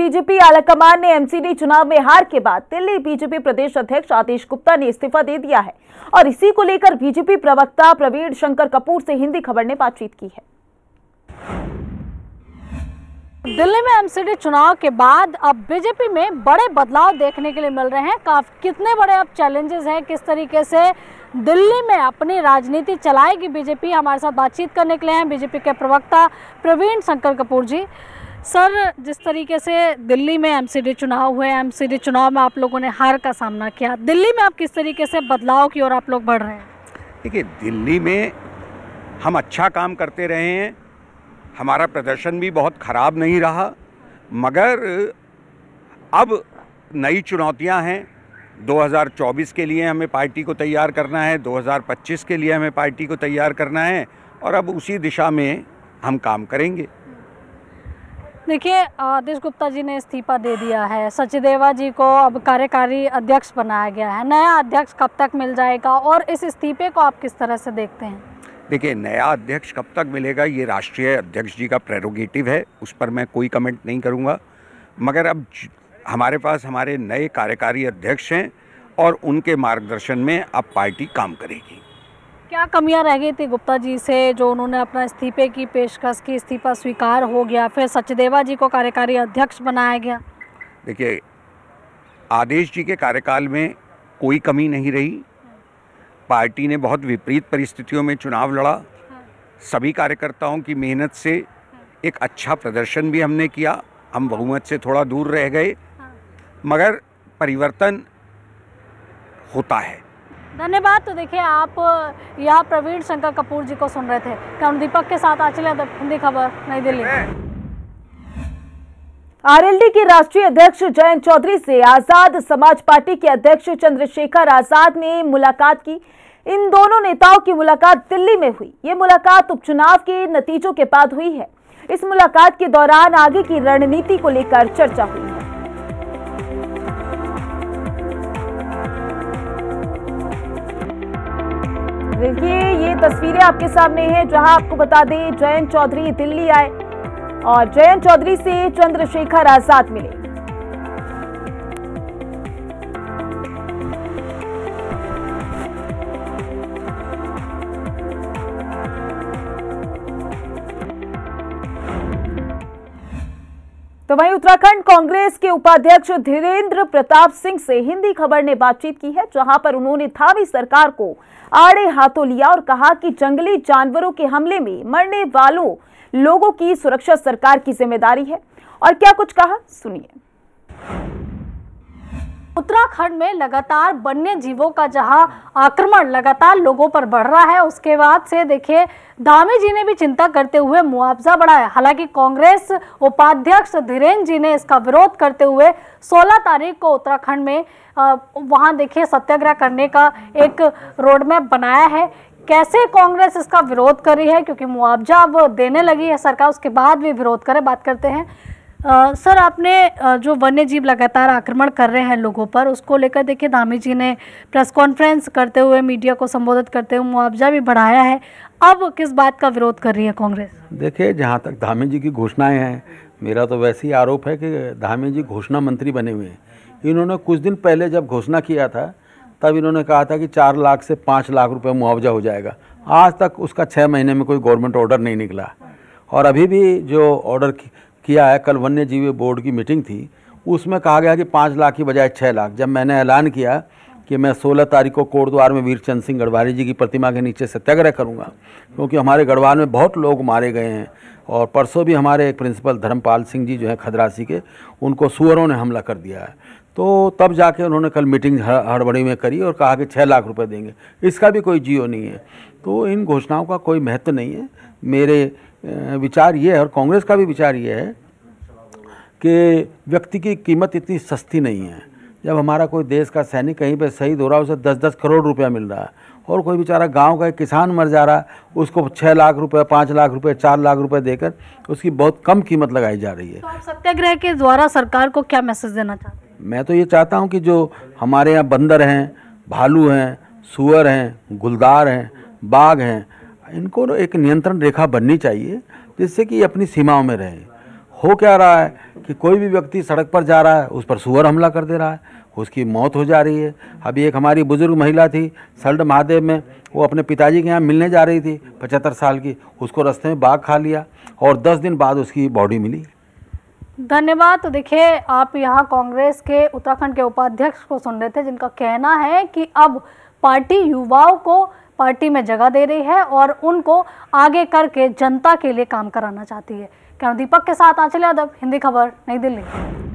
BJP आलाकमान ने MCD चुनाव में हार के बाद दिल्ली बीजेपी प्रदेश अध्यक्ष आदेश गुप्ता ने इस्तीफा दे दिया है और इसी को लेकर बीजेपी प्रवक्ता प्रवीण शंकर कपूर से हिंदी खबर ने बातचीत की है दिल्ली में एमसीडी चुनाव के बाद अब बीजेपी में बड़े बदलाव देखने के लिए मिल रहे हैं काफी कितने बड़े अब चैलेंजेस हैं किस तरीके से दिल्ली में अपनी राजनीति चलाएगी बीजेपी हमारे साथ बातचीत करने के लिए हैं बीजेपी के प्रवक्ता प्रवीण शंकर कपूर जी सर जिस तरीके से दिल्ली में एमसीडी चुनाव हुए एमसीडी चुनाव में आप लोगों ने हार का सामना किया दिल्ली में आप किस तरीके से बदलाव की ओर आप लोग बढ़ रहे हैं देखिए दिल्ली में हम अच्छा काम करते रहे हैं हमारा प्रदर्शन भी बहुत ख़राब नहीं रहा मगर अब नई चुनौतियां हैं 2024 के लिए हमें पार्टी को तैयार करना है 2025 के लिए हमें पार्टी को तैयार करना है और अब उसी दिशा में हम काम करेंगे देखिए आदेश गुप्ता जी ने इस्तीफा दे दिया है सचदेवा जी को अब कार्यकारी अध्यक्ष बनाया गया है नया अध्यक्ष कब तक मिल जाएगा और इस इस्तीफे को आप किस तरह से देखते हैं देखिए नया अध्यक्ष कब तक मिलेगा ये राष्ट्रीय अध्यक्ष जी का प्रेरोगेटिव है उस पर मैं कोई कमेंट नहीं करूँगा मगर अब हमारे पास हमारे नए कार्यकारी अध्यक्ष हैं और उनके मार्गदर्शन में अब पार्टी काम करेगी क्या कमियां रह गई थी गुप्ता जी से जो उन्होंने अपना इस्तीफे की पेशकश की इस्तीफा स्वीकार हो गया फिर सचदेवा जी को कार्यकारी अध्यक्ष बनाया गया देखिए आदेश जी के कार्यकाल में कोई कमी नहीं रही पार्टी ने बहुत विपरीत परिस्थितियों में चुनाव लड़ा सभी कार्यकर्ताओं की मेहनत से एक अच्छा प्रदर्शन भी हमने किया हम बहुमत से थोड़ा दूर रह गए मगर परिवर्तन होता है धन्यवाद तो देखिए आप यहाँ प्रवीण शंकर कपूर जी को सुन रहे थे कम दीपक के साथ आचल यादव हिंदी खबर नई दिल्ली आरएलडी के राष्ट्रीय अध्यक्ष जयंत चौधरी से आजाद समाज पार्टी के अध्यक्ष चंद्रशेखर आजाद ने मुलाकात की इन दोनों नेताओं की मुलाकात दिल्ली में हुई ये मुलाकात उपचुनाव के नतीजों के बाद हुई है इस मुलाकात के दौरान आगे की रणनीति को लेकर चर्चा हुई देखिए ये तस्वीरें आपके सामने हैं जहां आपको बता दें जयंत चौधरी दिल्ली आए और जयंत चौधरी से चंद्रशेखर आजाद मिले तो वहीं उत्तराखंड कांग्रेस के उपाध्यक्ष धीरेन्द्र प्रताप सिंह से हिंदी खबर ने बातचीत की है जहां पर उन्होंने थावी सरकार को आड़े हाथों लिया और कहा कि जंगली जानवरों के हमले में मरने वालों लोगों की सुरक्षा सरकार की जिम्मेदारी है और क्या कुछ कहा सुनिए उत्तराखंड में लगातार वन्य जीवों का जहां आक्रमण लगातार लोगों पर बढ़ रहा है उसके बाद से देखिए धामी जी ने भी चिंता करते हुए मुआवजा बढ़ाया हालांकि कांग्रेस उपाध्यक्ष धीरेन्द्र जी ने इसका विरोध करते हुए 16 तारीख को उत्तराखंड में वहां देखिए सत्याग्रह करने का एक रोडमैप बनाया है कैसे कांग्रेस इसका विरोध कर रही है क्योंकि मुआवजा अब देने लगी है सरकार उसके बाद भी विरोध करे बात करते हैं आ, सर आपने जो वन्य जीव लगातार आक्रमण कर रहे हैं लोगों पर उसको लेकर देखिए धामी जी ने प्रेस कॉन्फ्रेंस करते हुए मीडिया को संबोधित करते हुए मुआवजा भी बढ़ाया है अब किस बात का विरोध कर रही है कांग्रेस देखिए जहाँ तक धामी जी की घोषणाएं हैं मेरा तो वैसे ही आरोप है कि धामी जी घोषणा मंत्री बने हुए हैं इन्होंने कुछ दिन पहले जब घोषणा किया था तब इन्होंने कहा था कि चार लाख से पाँच लाख रुपये मुआवजा हो जाएगा आज तक उसका छः महीने में कोई गवर्नमेंट ऑर्डर नहीं निकला और अभी भी जो ऑर्डर किया है कल वन्य जीव बोर्ड की मीटिंग थी उसमें कहा गया कि पाँच लाख की बजाय छः लाख जब मैंने ऐलान किया कि मैं सोलह तारीख को कोटद्वार में वीरचंद सिंह गढ़वारी जी की प्रतिमा के नीचे सत्याग्रह करूँगा क्योंकि हमारे गढ़वाल में बहुत लोग मारे गए हैं और परसों भी हमारे एक प्रिंसिपल धर्मपाल सिंह जी जो हैं खदरासी के उनको सुअरों ने हमला कर दिया है तो तब जाके उन्होंने कल मीटिंग हड़बड़ी में करी और कहा कि छः लाख रुपए देंगे इसका भी कोई जियो नहीं है तो इन घोषणाओं का कोई महत्व नहीं है मेरे विचार ये है और कांग्रेस का भी विचार ये है कि व्यक्ति की कीमत इतनी सस्ती नहीं है जब हमारा कोई देश का सैनिक कहीं पे शहीद हो रहा है उसे दस दस करोड़ रुपया मिल रहा है और कोई बेचारा गांव का एक किसान मर जा रहा है उसको छः लाख रुपए पाँच लाख रुपए चार लाख रुपए देकर उसकी बहुत कम कीमत लगाई जा रही है तो सत्याग्रह के द्वारा सरकार को क्या मैसेज देना चाहते हैं मैं तो ये चाहता हूँ कि जो हमारे यहाँ बंदर हैं भालू हैं सुअर हैं गुलदार हैं बाघ हैं इनको एक नियंत्रण रेखा बननी चाहिए जिससे कि अपनी सीमाओं में रहें हो क्या रहा है कि कोई भी व्यक्ति सड़क पर जा रहा है उस पर सुअर हमला कर दे रहा है उसकी मौत हो जा रही है अभी एक हमारी बुज़ुर्ग महिला थी सल्ड महादेव में वो अपने पिताजी के यहाँ मिलने जा रही थी पचहत्तर साल की उसको रास्ते में बाघ खा लिया और दस दिन बाद उसकी बॉडी मिली धन्यवाद तो देखिए आप यहाँ कांग्रेस के उत्तराखंड के उपाध्यक्ष को सुन रहे थे जिनका कहना है कि अब पार्टी युवाओं को पार्टी में जगह दे रही है और उनको आगे करके जनता के लिए काम कराना चाहती है क्या दीपक के साथ आंचल यादव हिंदी खबर नई दिल्ली